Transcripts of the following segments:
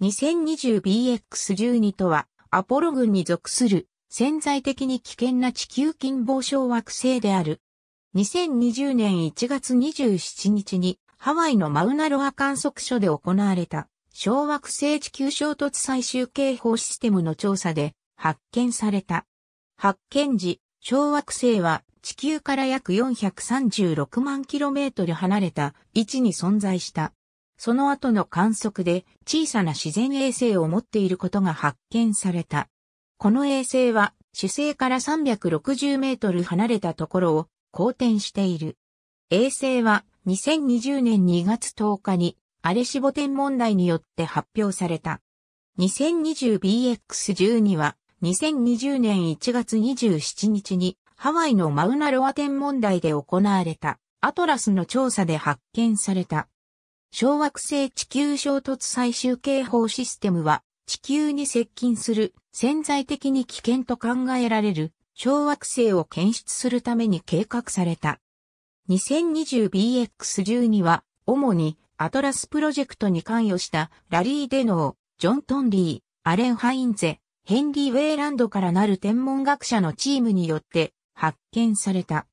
2020BX12 とは、アポロ群に属する潜在的に危険な地球近傍小惑星である。2020年1月27日にハワイのマウナロア観測所で行われた小惑星地球衝突最終警報システムの調査で発見された。発見時、小惑星は地球から約436万キロメートル離れた位置に存在した。その後の観測で小さな自然衛星を持っていることが発見された。この衛星は主星から360メートル離れたところを公転している。衛星は2020年2月10日にアレシボ天問題によって発表された。2020BX12 は2020年1月27日にハワイのマウナロア天問題で行われたアトラスの調査で発見された小惑星地球衝突最終警報システムは、地球に接近する潜在的に危険と考えられる小惑星を検出するために計画された。2020BX12 は、主にアトラスプロジェクトに関与したラリー・デノー、ジョン・トンリー、アレン・ハインゼ、ヘンリー・ウェイランドからなる天文学者のチームによって発見された。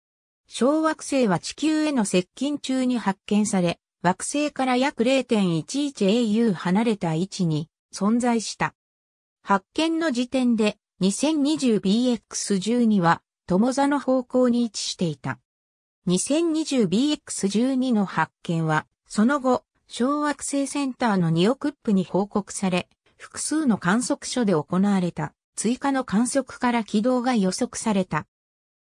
小惑星は地球への接近中に発見され、惑星から約 0.11au 離れた位置に存在した。発見の時点で 2020BX12 は友座の方向に位置していた。2020BX12 の発見は、その後、小惑星センターのニオクップに報告され、複数の観測所で行われた追加の観測から軌道が予測された。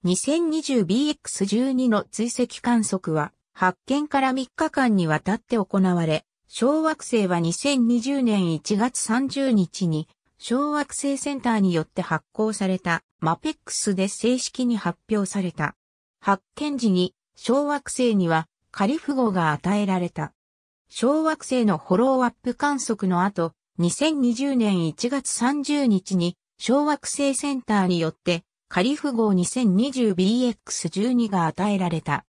2020BX12 の追跡観測は発見から3日間にわたって行われ、小惑星は2020年1月30日に小惑星センターによって発行されたマペックスで正式に発表された。発見時に小惑星にはカリフ号が与えられた。小惑星のフォローアップ観測の後、2020年1月30日に小惑星センターによってカリフ号 2020BX12 が与えられた。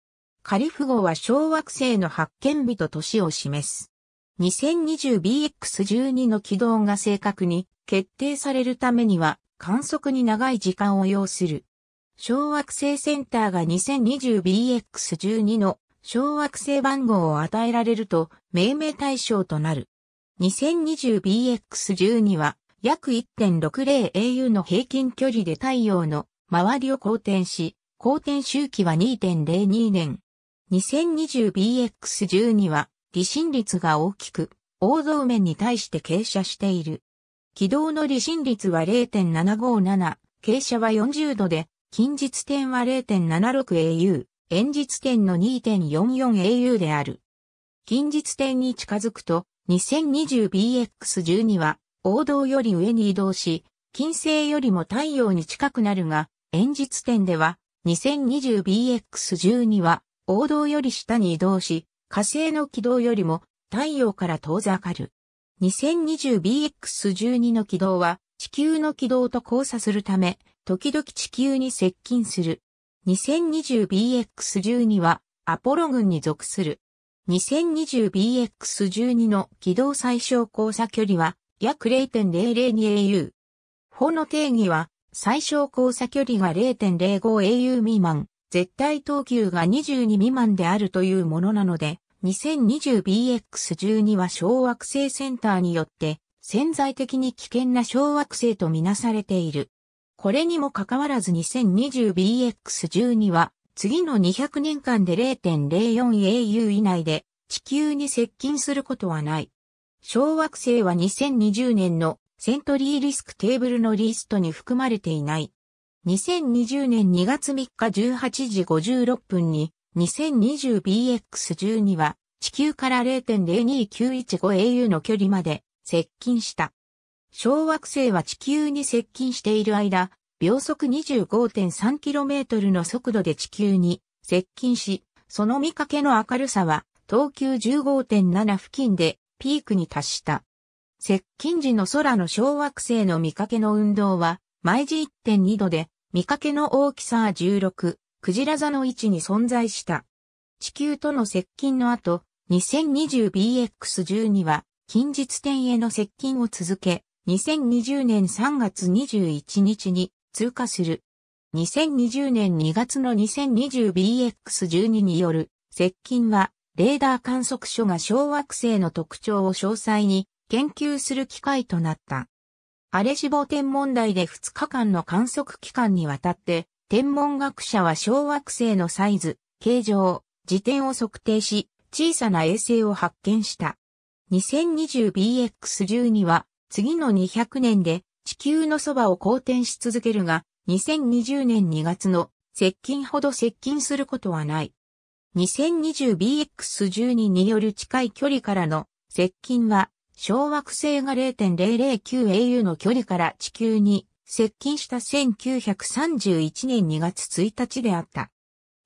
カリフ号は小惑星の発見日と年を示す。2020BX12 の軌道が正確に決定されるためには観測に長い時間を要する。小惑星センターが 2020BX12 の小惑星番号を与えられると命名対象となる。2020BX12 は約 1.60au の平均距離で太陽の周りを公転し、公転周期は2.02年。2020BX12 は離心率が大きく、王道面に対して傾斜している。軌道の離心率は0.757、傾斜は40度で、近日点は 0.76au、遠日点の 2.44au である。近日点に近づくと、2020BX12 は、王道より上に移動し、金星よりも太陽に近くなるが、遠日点では、2020BX12 は、王道より下に移動し、火星の軌道よりも太陽から遠ざかる。2020BX12 の軌道は地球の軌道と交差するため、時々地球に接近する。2020BX12 はアポロ群に属する。2020BX12 の軌道最小交差距離は約 0.002au。法の定義は最小交差距離が 0.05au 未満、絶対等級が22未満であるというものなので、2020BX12 は小惑星センターによって潜在的に危険な小惑星とみなされている。これにもかかわらず 2020BX12 は次の200年間で 0.04au 以内で地球に接近することはない。小惑星は2020年のセントリーリスクテーブルのリストに含まれていない。2020年2月3日18時56分に 2020BX12 は地球から 0.02915au の距離まで接近した。小惑星は地球に接近している間、秒速 25.3km の速度で地球に接近し、その見かけの明るさは東急15.7付近でピークに達した。接近時の空の小惑星の見かけの運動は毎時1.2度で見かけの大きさは16、クジラ座の位置に存在した。地球との接近の後、2020BX12 は近日点への接近を続け、2020年3月21日に通過する。2020年2月の 2020BX12 による接近は、レーダー観測所が小惑星の特徴を詳細に研究する機会となった。アレシボ天文台で2日間の観測期間にわたって、天文学者は小惑星のサイズ、形状、時点を測定し、小さな衛星を発見した。2020BX12 は、次の200年で地球のそばを公転し続けるが、2020年2月の接近ほど接近することはない。2020BX12 による近い距離からの接近は小惑星が 0.009au の距離から地球に接近した1931年2月1日であった。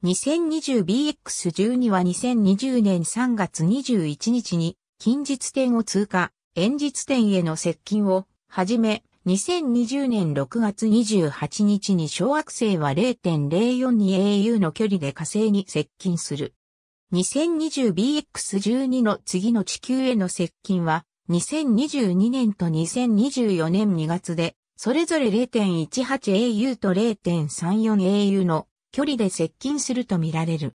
2020BX12 は2020年3月21日に近日点を通過、遠日点への接近をはじめ、2020年6月28日に小惑星は 0.042au の距離で火星に接近する。2020BX12 の次の地球への接近は2022年と2024年2月で、それぞれ 0.18au と 0.34au の距離で接近するとみられる。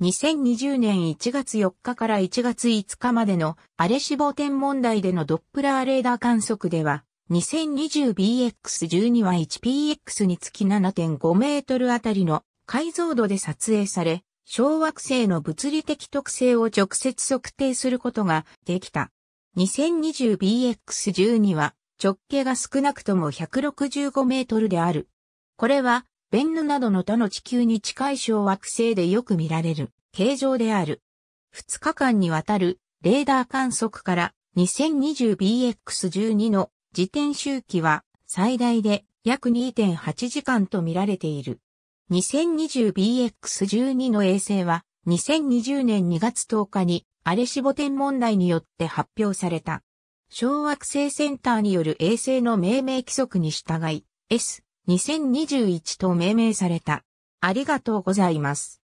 2020年1月4日から1月5日までの荒れ死亡点問題でのドップラーレーダー観測では、2020BX12 は 1PX につき7.5メートルあたりの解像度で撮影され、小惑星の物理的特性を直接測定することができた。2020BX12 は直径が少なくとも165メートルである。これは、ベンヌなどの他の地球に近い小惑星でよく見られる形状である。2日間にわたるレーダー観測から 2020BX12 の自転周期は最大で約2.8時間と見られている。2020BX12 の衛星は2020年2月10日に荒れ死母天問題によって発表された。小惑星センターによる衛星の命名規則に従い、S2021 と命名された。ありがとうございます。